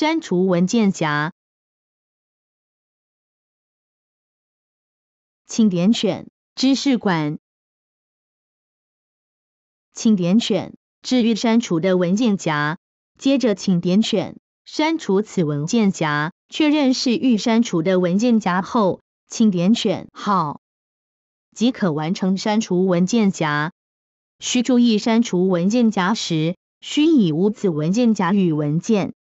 删除文件夹，请点选知识馆，请点选至于删除的文件夹，接着请点选删除此文件夹。确认是欲删除的文件夹后，请点选好，即可完成删除文件夹。需注意，删除文件夹时，需以无此文件夹与文件。